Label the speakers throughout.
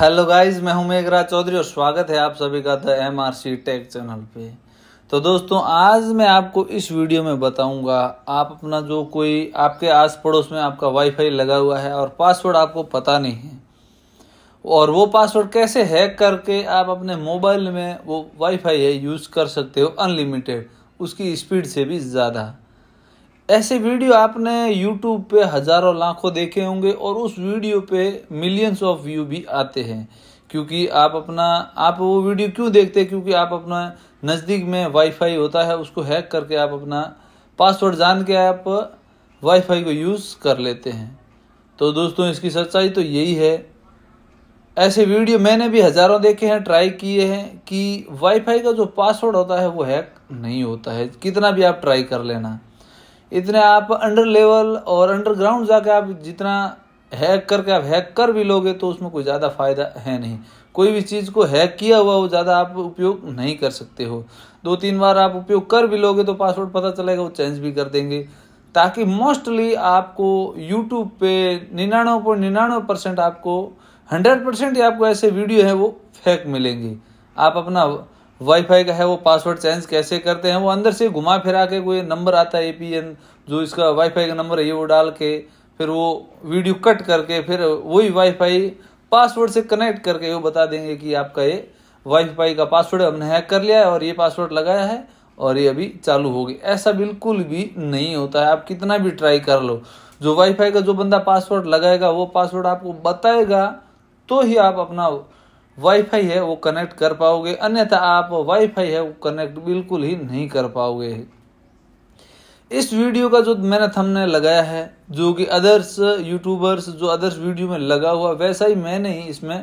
Speaker 1: hello guys मैं हूं मेघराज चौधरी और स्वागत है आप सभी का the M R C tech channel पे तो दोस्तों आज मैं आपको इस वीडियो में बताऊंगा आप अपना जो कोई आपके आस पड़ोस में आपका वाईफाई लगा हुआ है और पासवर्ड आपको पता नहीं है और वो पासवर्ड कैसे हैक करके आप अपने मोबाइल में वो वाईफाई है यूज़ कर सकते हो अनलिमिटेड उसकी स्पीड से भी ज़्यादा ऐसे वीडियो आपने यूट्यूब पे हज़ारों लाखों देखे होंगे और उस वीडियो पे मिलियंस ऑफ व्यू भी आते हैं क्योंकि आप अपना आप वो वीडियो क्यों देखते हैं क्योंकि आप अपना नज़दीक में वाईफाई होता है उसको हैक करके आप अपना पासवर्ड जान के आप वाईफाई को यूज़ कर लेते हैं तो दोस्तों इसकी सच्चाई तो यही है ऐसे वीडियो मैंने भी हज़ारों देखे हैं ट्राई किए हैं कि वाईफाई का जो पासवर्ड होता है वो हैक नहीं होता है कितना भी आप ट्राई कर लेना इतने आप अंडर लेवल और अंडरग्राउंड जाके आप जितना हैक करके आप हैक कर भी लोगे तो उसमें कोई ज़्यादा फायदा है नहीं कोई भी चीज़ को हैक किया हुआ वो ज़्यादा आप उपयोग नहीं कर सकते हो दो तीन बार आप उपयोग कर भी लोगे तो पासवर्ड पता चलेगा वो चेंज भी कर देंगे ताकि मोस्टली आपको यूट्यूब पे निन्यानवे पॉइंट निन्यानवे परसेंट आपको हंड्रेड परसेंट आपको ऐसे वीडियो है वो फेक मिलेंगे आप अपना वाईफाई का है वो पासवर्ड चेंज कैसे करते हैं वो अंदर से घुमा फिरा के कोई नंबर आता है ए जो इसका वाईफाई का नंबर है ये वो डाल के फिर वो वीडियो कट करके फिर वही वाईफाई पासवर्ड से कनेक्ट करके वो बता देंगे कि आपका ये वाईफाई का पासवर्ड हमने हैक कर लिया है और ये पासवर्ड लगाया है और ये अभी चालू होगी ऐसा बिल्कुल भी नहीं होता है आप कितना भी ट्राई कर लो जो वाईफाई का जो बंदा पासवर्ड लगाएगा वो पासवर्ड आपको बताएगा तो ही आप अपना वाईफाई है वो कनेक्ट कर पाओगे अन्यथा आप वाईफाई है वो कनेक्ट बिल्कुल ही नहीं कर पाओगे इस वीडियो का जो मैंने थंबनेल लगाया है जो कि अदर्स यूट्यूबर्स जो अदर्स वीडियो में लगा हुआ वैसा ही मैंने ही इसमें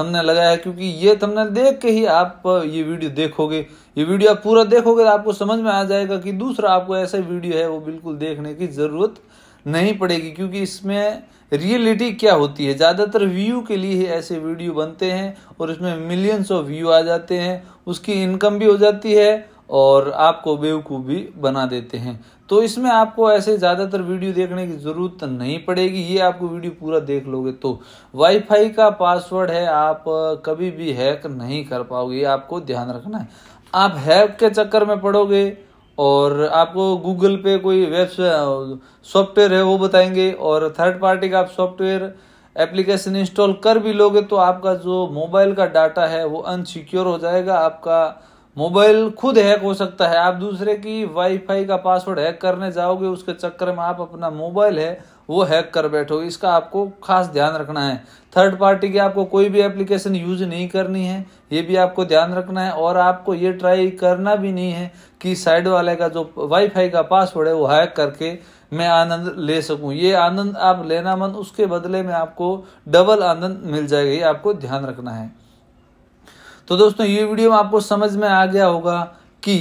Speaker 1: हमने लगाया क्योंकि ये थंबनेल देख के ही आप ये वीडियो देखोगे ये वीडियो आप पूरा देखोगे तो आपको समझ में आ जाएगा कि दूसरा आपको ऐसा वीडियो है वो बिल्कुल देखने की ज़रूरत नहीं पड़ेगी क्योंकि इसमें रियलिटी क्या होती है ज़्यादातर व्यू के लिए ही ऐसे वीडियो बनते हैं और इसमें मिलियंस ऑफ व्यू आ जाते हैं उसकी इनकम भी हो जाती है और आपको बेवकूफ़ भी बना देते हैं तो इसमें आपको ऐसे ज़्यादातर वीडियो देखने की ज़रूरत नहीं पड़ेगी ये आपको वीडियो पूरा देख लोगे तो वाईफाई का पासवर्ड है आप कभी भी हैक नहीं कर पाओगे आपको ध्यान रखना है आप हैक के चक्कर में पड़ोगे और आपको गूगल पे कोई वेब सॉफ्टवेयर है वो बताएंगे और थर्ड पार्टी का आप सॉफ्टवेयर एप्लीकेशन इंस्टॉल कर भी लोगे तो आपका जो मोबाइल का डाटा है वो अनसिक्योर हो जाएगा आपका मोबाइल खुद हैक हो सकता है आप दूसरे की वाईफाई का पासवर्ड हैक करने जाओगे उसके चक्कर में आप अपना मोबाइल है वो हैक कर बैठो इसका आपको खास ध्यान रखना है थर्ड पार्टी की आपको कोई भी एप्लीकेशन यूज नहीं करनी है ये भी आपको ध्यान रखना है और आपको ये ट्राई करना भी नहीं है कि साइड वाले का जो वाईफाई का पासवर्ड है वो हैक करके मैं आनंद ले सकूं ये आनंद आप लेना मन उसके बदले में आपको डबल आनंद मिल जाएगा ये आपको ध्यान रखना है तो दोस्तों ये वीडियो में आपको समझ में आ गया होगा कि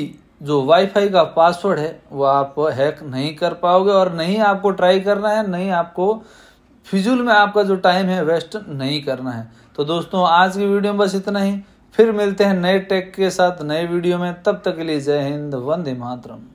Speaker 1: जो वाईफाई का पासवर्ड है वह आप हैक नहीं कर पाओगे और नहीं आपको ट्राई करना है नहीं आपको फिजूल में आपका जो टाइम है वेस्ट नहीं करना है तो दोस्तों आज की वीडियो में बस इतना ही फिर मिलते हैं नए टेक के साथ नए वीडियो में तब तक के लिए जय हिंद वंदे मातरम